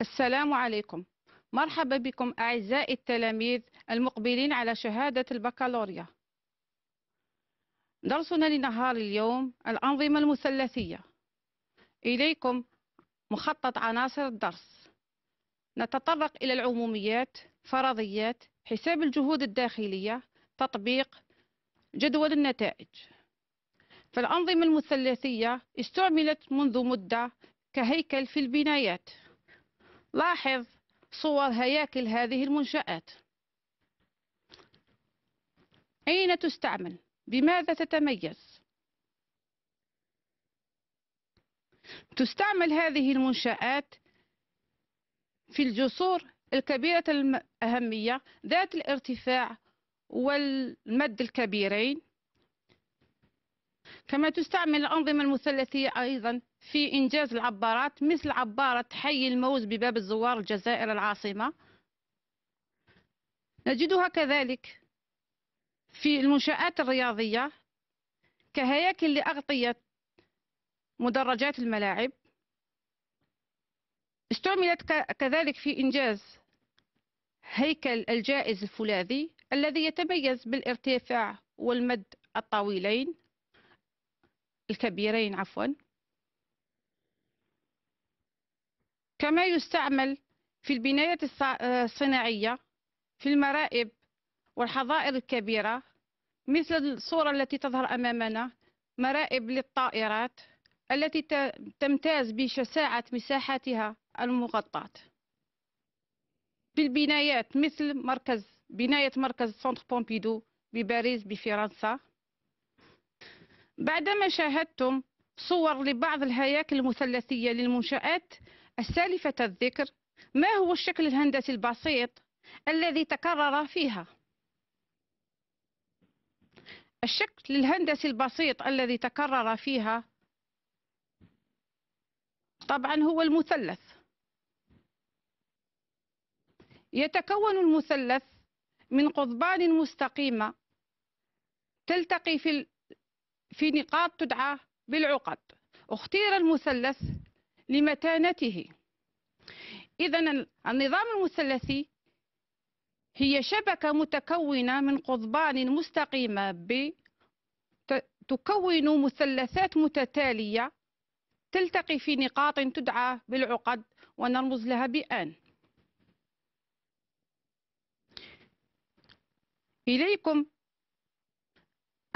السلام عليكم مرحبا بكم أعزائي التلاميذ المقبلين على شهادة البكالوريا درسنا لنهار اليوم الأنظمة المثلثية إليكم مخطط عناصر الدرس نتطرق إلى العموميات فرضيات حساب الجهود الداخلية تطبيق جدول النتائج فالأنظمة المثلثية استعملت منذ مدة كهيكل في البنايات لاحظ صور هياكل هذه المنشآت أين تستعمل؟ بماذا تتميز؟ تستعمل هذه المنشآت في الجسور الكبيرة الأهمية ذات الارتفاع والمد الكبيرين كما تستعمل الأنظمة المثلثية أيضا في إنجاز العبارات مثل عبارة حي الموز بباب الزوار الجزائر العاصمة نجدها كذلك في المنشآت الرياضية كهياكل لأغطية مدرجات الملاعب استعملت كذلك في إنجاز هيكل الجائز الفولاذي الذي يتميز بالارتفاع والمد الطويلين الكبيرين عفواً كما يستعمل في البناية آه، الصناعية في المرائب والحظائر الكبيرة مثل الصورة التي تظهر أمامنا مرائب للطائرات التي تمتاز بشساعة مساحتها المغطاة في البنايات مثل مركز بناية مركز سونتر بومبيدو بباريس بفرنسا بعدما شاهدتم صور لبعض الهياكل المثلثية للمنشآت السالفة الذكر ما هو الشكل الهندسي البسيط الذي تكرر فيها الشكل الهندسي البسيط الذي تكرر فيها طبعا هو المثلث يتكون المثلث من قضبان مستقيمة تلتقي في في نقاط تدعى بالعقد اختير المثلث لمتانته إذا النظام المثلثي هي شبكة متكونة من قضبان مستقيمة ب تكون مثلثات متتالية تلتقي في نقاط تدعى بالعقد ونرمز لها بآن إليكم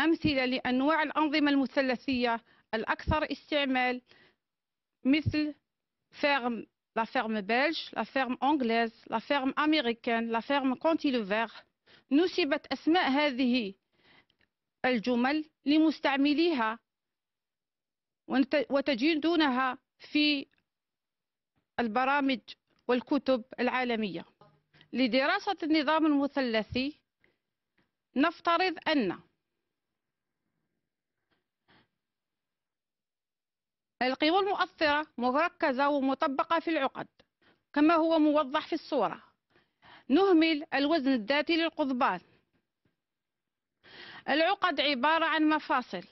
أمثلة لأنواع الأنظمة المثلثية الأكثر استعمال مثل ferme, la ferme belge, la ferme anglaise, la ferme américaine, la ferme كونتيلوفير نسبت أسماء هذه الجمل لمستعمليها وتجدونها في البرامج والكتب العالمية لدراسة النظام المثلثي نفترض أن القوى المؤثرة مركزة ومطبقة في العقد كما هو موضح في الصورة نهمل الوزن الذاتي للقضبان العقد عبارة عن مفاصل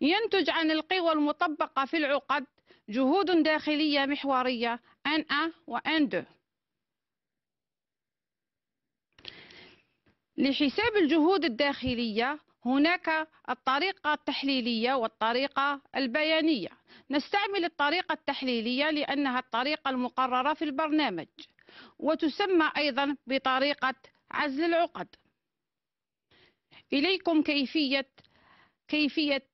ينتج عن القوى المطبقة في العقد جهود داخلية محورية ان ان وان دو لحساب الجهود الداخلية هناك الطريقة التحليلية والطريقة البيانية نستعمل الطريقة التحليلية لأنها الطريقة المقررة في البرنامج وتسمى أيضا بطريقة عزل العقد إليكم كيفية كيفية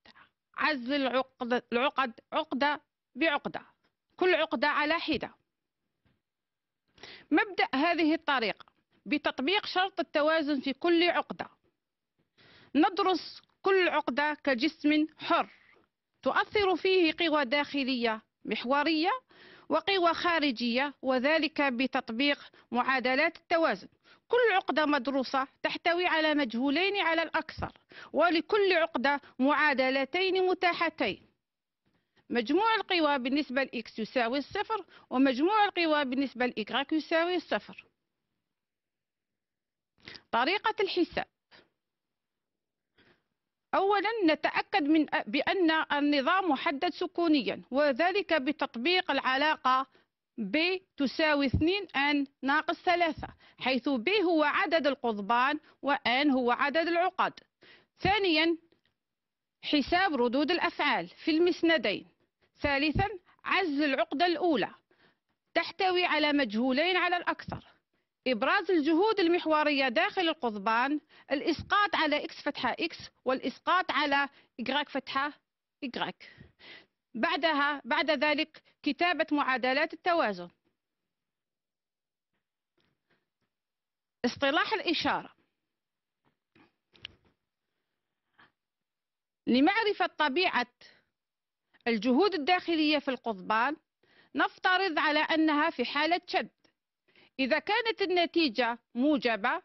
عزل العقد العقد عقدة بعقدة كل عقدة على حدة مبدأ هذه الطريقة بتطبيق شرط التوازن في كل عقده ندرس كل عقدة كجسم حر تؤثر فيه قوى داخلية محورية وقوى خارجية وذلك بتطبيق معادلات التوازن كل عقدة مدروسة تحتوي على مجهولين على الأكثر ولكل عقدة معادلتين متاحتين مجموع القوى بالنسبة لإكس يساوي الصفر ومجموع القوى بالنسبة لإكراك يساوي الصفر طريقة الحساب أولا نتأكد من بأن النظام محدد سكونيا وذلك بتطبيق العلاقة ب تساوي 2 أن ناقص 3 حيث ب هو عدد القضبان وأن هو عدد العقد ثانيا حساب ردود الأفعال في المسندين ثالثا عز العقدة الأولى تحتوي على مجهولين على الأكثر إبراز الجهود المحورية داخل القضبان الإسقاط على إكس فتحة إكس والإسقاط على Y فتحة Y بعدها بعد ذلك كتابة معادلات التوازن اصطلاح الإشارة لمعرفة طبيعة الجهود الداخلية في القضبان نفترض على أنها في حالة شد إذا كانت النتيجة موجبة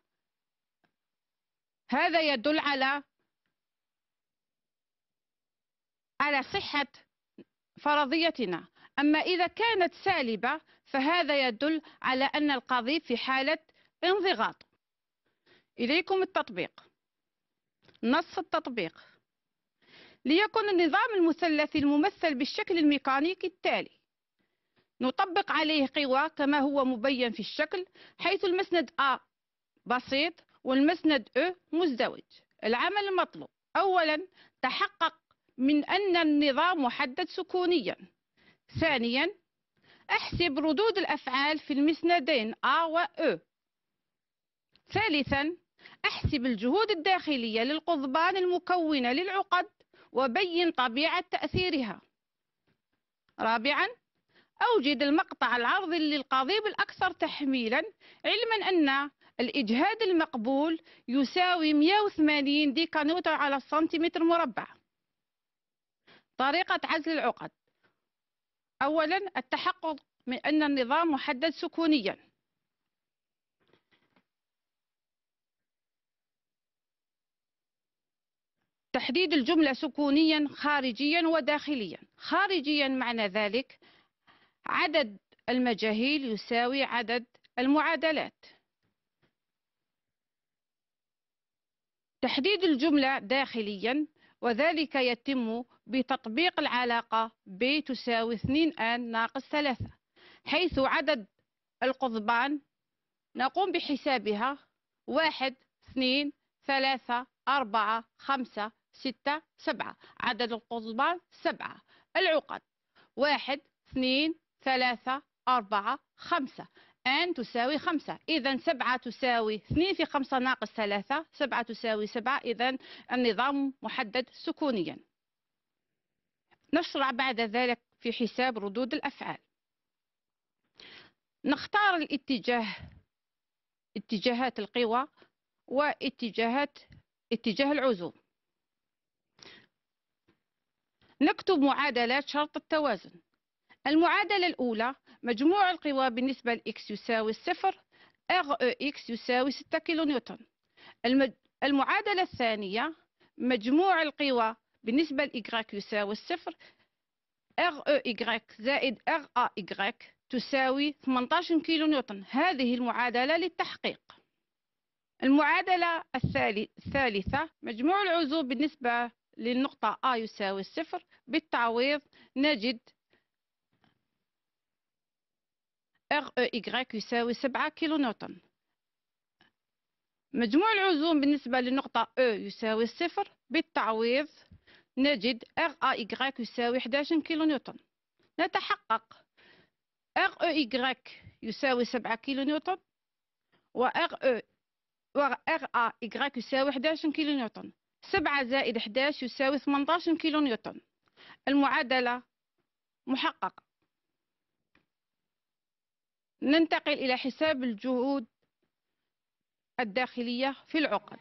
هذا يدل على على صحة فرضيتنا أما إذا كانت سالبة فهذا يدل على أن القاضي في حالة انضغاط إليكم التطبيق نص التطبيق ليكن النظام المثلثي الممثل بالشكل الميكانيكي التالي نطبق عليه قوى كما هو مبين في الشكل حيث المسند A بسيط والمسند E مزدوج العمل المطلوب أولا تحقق من أن النظام محدد سكونيا ثانيا احسب ردود الأفعال في المسندين A و E ثالثا احسب الجهود الداخلية للقضبان المكونة للعقد وبين طبيعة تأثيرها رابعا أوجد المقطع العرضي للقضيب الأكثر تحميلا علما أن الإجهاد المقبول يساوي 180 ديكانوتر على السنتيمتر مربع طريقة عزل العقد أولا التحقق من أن النظام محدد سكونيا تحديد الجملة سكونيا خارجيا وداخليا خارجيا معنى ذلك عدد المجاهيل يساوي عدد المعادلات تحديد الجملة داخليا وذلك يتم بتطبيق العلاقة ب تساوي 2 آن ناقص 3 حيث عدد القضبان نقوم بحسابها واحد اثنين ثلاثة أربعة خمسة ستة سبعة عدد القضبان سبعة العقد واحد اثنين ثلاثة أربعة خمسة n تساوي خمسة إذا سبعة تساوي اثنين في خمسة ناقص ثلاثة سبعة تساوي سبعة إذا النظام محدد سكونيا نشرع بعد ذلك في حساب ردود الأفعال نختار الاتجاه اتجاهات القوى واتجاهات اتجاه العزوم نكتب معادلات شرط التوازن المعادلة الأولى مجموع القوى بالنسبة لإكس يساوي الصفر اغ او e اكس يساوي 6 كيلو نيوتن المج... المعادلة الثانية مجموع القوى بالنسبة لإيكغيك يساوي الصفر اغ او e إيكغيك زائد اغ A إيكغيك تساوي 18 كيلو نيوتن هذه المعادلة للتحقيق المعادلة الثالثة مجموع العزوب بالنسبة للنقطة A يساوي الصفر بالتعويض نجد ار او e اي يساوي 7 كيلو نيوتن مجموع العزوم بالنسبة للنقطة او e يساوي صفر بالتعويض نجد ار اي يساوي 11 كيلو نيوتن نتحقق ار او اي يساوي 7 كيلو نيوتن و ار او ار ا y يساوي 11 كيلو نيوتن 7 زائد 11 يساوي 18 كيلو نيوتن المعادلة محققة ننتقل إلى حساب الجهود الداخلية في العقد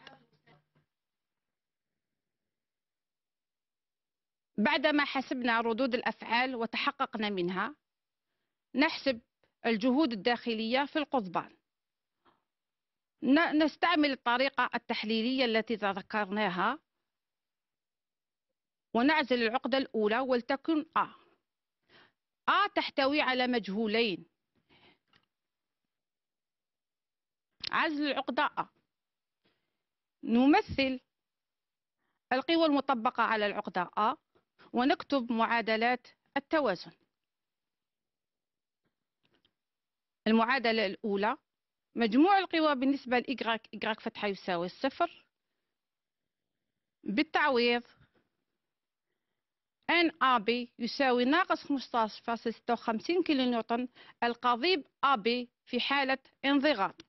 بعدما حسبنا ردود الأفعال وتحققنا منها نحسب الجهود الداخلية في القضبان نستعمل الطريقة التحليلية التي ذكرناها ونعزل العقدة الأولى ولتكن أ آ تحتوي على مجهولين عزل العقدة أ نمثل القوى المطبقة على العقدة أ ونكتب معادلات التوازن المعادلة الأولى مجموع القوى بالنسبة لإجراك إجراك فتحة يساوي الصفر بالتعويض ان بي يساوي ناقص 15.56 كيلو نيوتن القضيب بي في حالة انضغاط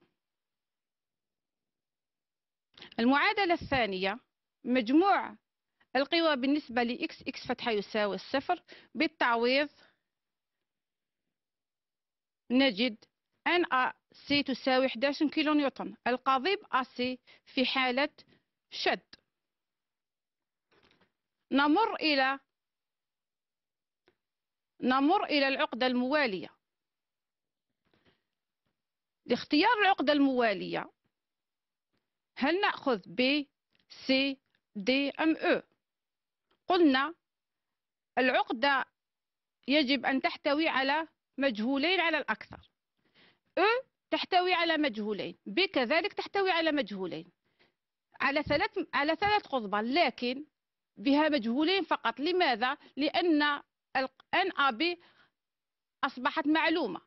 المعادلة الثانية مجموع القوى بالنسبة ل x x فتحة يساوي الصفر بالتعويض نجد أن سي تساوي 11 كيلو نيوتن القضيب سي في حالة شد نمر إلى نمر إلى العقدة الموالية لاختيار العقدة الموالية هل نأخذ B C D أم E قلنا العقدة يجب أن تحتوي على مجهولين على الأكثر E تحتوي على مجهولين B كذلك تحتوي على مجهولين على ثلاث على ثلاث قضبان لكن بها مجهولين فقط لماذا؟ لأن ان ابي اصبحت معلومه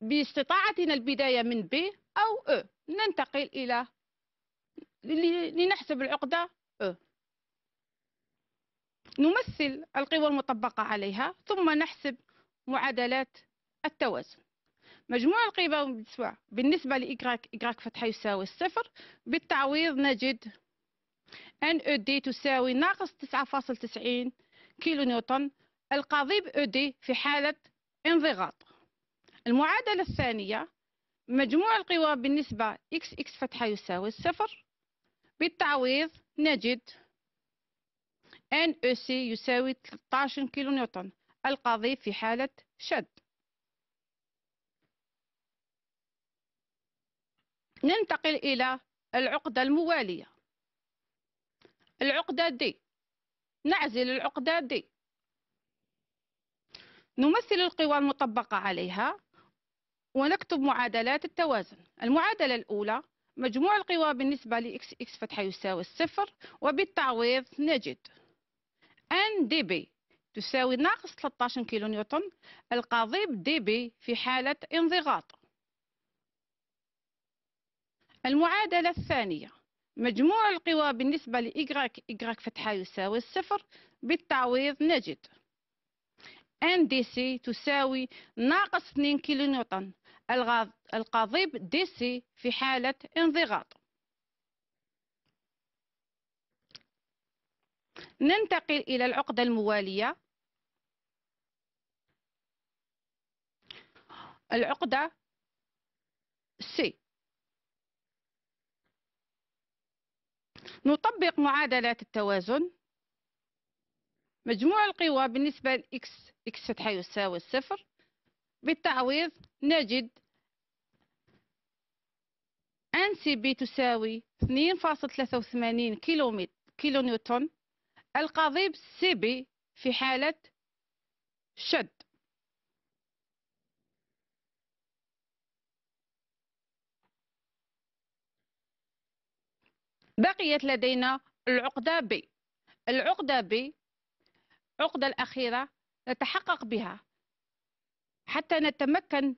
باستطاعتنا البدايه من بي او او e. ننتقل الى لنحسب العقدة أه. نمثل القوى المطبقة عليها ثم نحسب معادلات التوازن مجموع القيمة بالنسبة لإكراك إكراك فتحة يساوي الصفر بالتعويض نجد أن أو دي تساوي ناقص تسعة فاصل تسعين كيلو نيوتن القضيب بأو دي في حالة انضغاط المعادلة الثانية مجموع القوى بالنسبة إكس إكس فتحة يساوي الصفر بالتعويض نجد سي يساوي 13 كيلو نيوتن القاضي في حالة شد ننتقل إلى العقدة الموالية العقدة دي نعزل العقدة دي نمثل القوى المطبقة عليها ونكتب معادلات التوازن المعادلة الأولى مجموع القوى بالنسبة لإكس إكس فتحة يساوي الصفر وبالتعويض نجد أن دي بي تساوي ناقص 13 كيلو نيوتن القضيب دي بي في حالة انضغاط المعادلة الثانية مجموع القوى بالنسبة لإجراك إجراك فتحة يساوي الصفر بالتعويض نجد ان دي سي تساوي ناقص 2 كيلو نيوتن القضيب دي سي في حالة انضغاط ننتقل إلى العقدة الموالية العقدة سي نطبق معادلات التوازن مجموع القوى بالنسبة لإكس إكس فتحة يساوي الصفر بالتعويض نجد ان سي بي تساوي 2.83 كيلو كيلو نيوتن القضيب سي بي في حالة شد بقيت لدينا العقدة B العقدة B العقدة الأخيرة نتحقق بها حتى نتمكن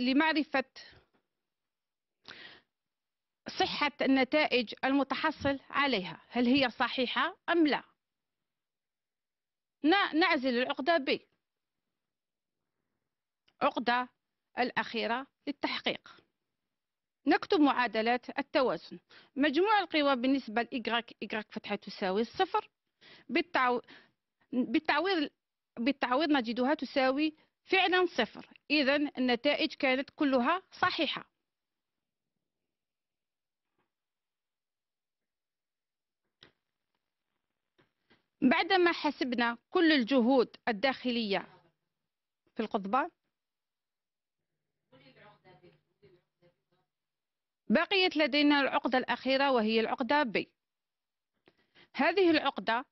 لمعرفة صحة النتائج المتحصل عليها هل هي صحيحة أم لا نعزل العقدة ب عقدة الأخيرة للتحقيق نكتب معادلات التوازن مجموع القوى بالنسبة لإيغراك إيغراك فتحة تساوي الصفر بالتعو... بالتعويض بالتعويض نجدها تساوي فعلا صفر إذا النتائج كانت كلها صحيحة بعدما حسبنا كل الجهود الداخلية في القضبان بقيت لدينا العقدة الأخيرة وهي العقدة B هذه العقدة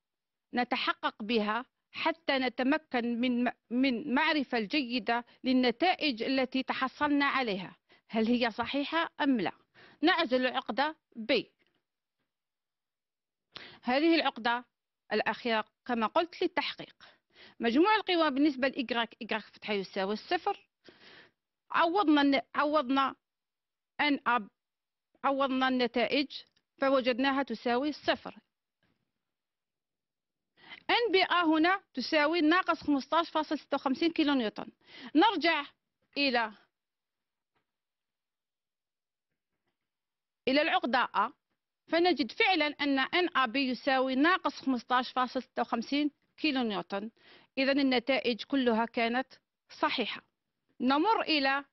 نتحقق بها حتى نتمكن من من معرفة الجيدة للنتائج التي تحصلنا عليها هل هي صحيحة أم لا نعزل العقدة ب هذه العقدة الأخيرة كما قلت للتحقيق مجموع القوى بالنسبة لإجراك إجراك فتح يساوي الصفر عوضنا عوضنا أن أب عوضنا النتائج فوجدناها تساوي صفر ان ا هنا تساوي ناقص 15.56 كيلو نيوتن نرجع إلى إلى العقدة A فنجد فعلا أن ان بي يساوي ناقص 15.56 كيلو نيوتن إذا النتائج كلها كانت صحيحة نمر إلى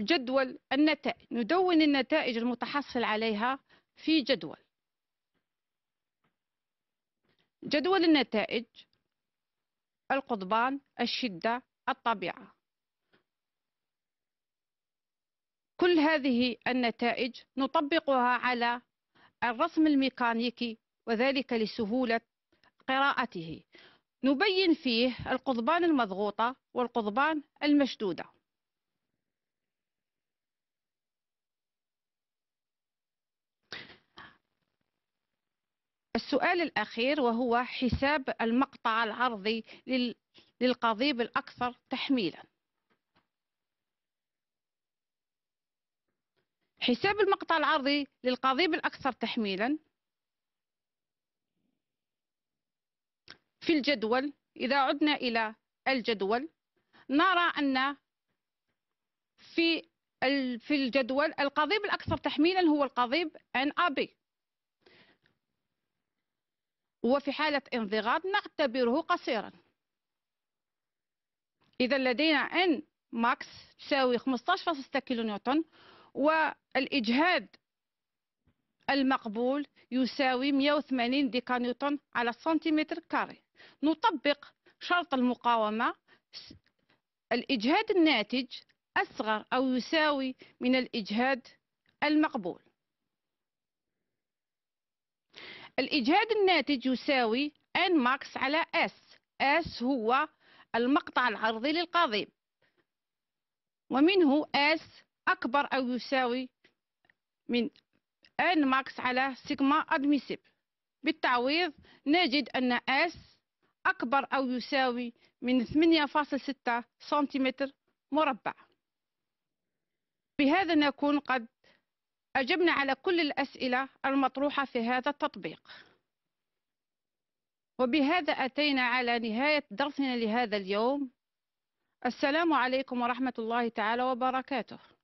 جدول النتائج ندون النتائج المتحصل عليها في جدول جدول النتائج القضبان الشدة الطبيعة كل هذه النتائج نطبقها على الرسم الميكانيكي وذلك لسهولة قراءته نبين فيه القضبان المضغوطة والقضبان المشدودة السؤال الأخير وهو حساب المقطع العرضي للقضيب الأكثر تحميلا حساب المقطع العرضي للقضيب الأكثر تحميلا في الجدول إذا عدنا إلى الجدول نرى أن في الجدول القضيب الأكثر تحميلا هو القضيب NAB وفي حالة انضغاط نعتبره قصيرا إذا لدينا N ماكس تساوي 15.6 كيلو نيوتن والإجهاد المقبول يساوي 180 ديكا نيوتن على سنتيمتر كاري نطبق شرط المقاومة الإجهاد الناتج أصغر أو يساوي من الإجهاد المقبول الإجهاد الناتج يساوي N max على S S هو المقطع العرضي للقضيب ومنه S أكبر أو يساوي من N max على سيجما أدميسيب بالتعويض نجد أن S أكبر أو يساوي من 8.6 سنتيمتر مربع بهذا نكون قد أجبنا على كل الأسئلة المطروحة في هذا التطبيق وبهذا أتينا على نهاية درسنا لهذا اليوم السلام عليكم ورحمة الله تعالى وبركاته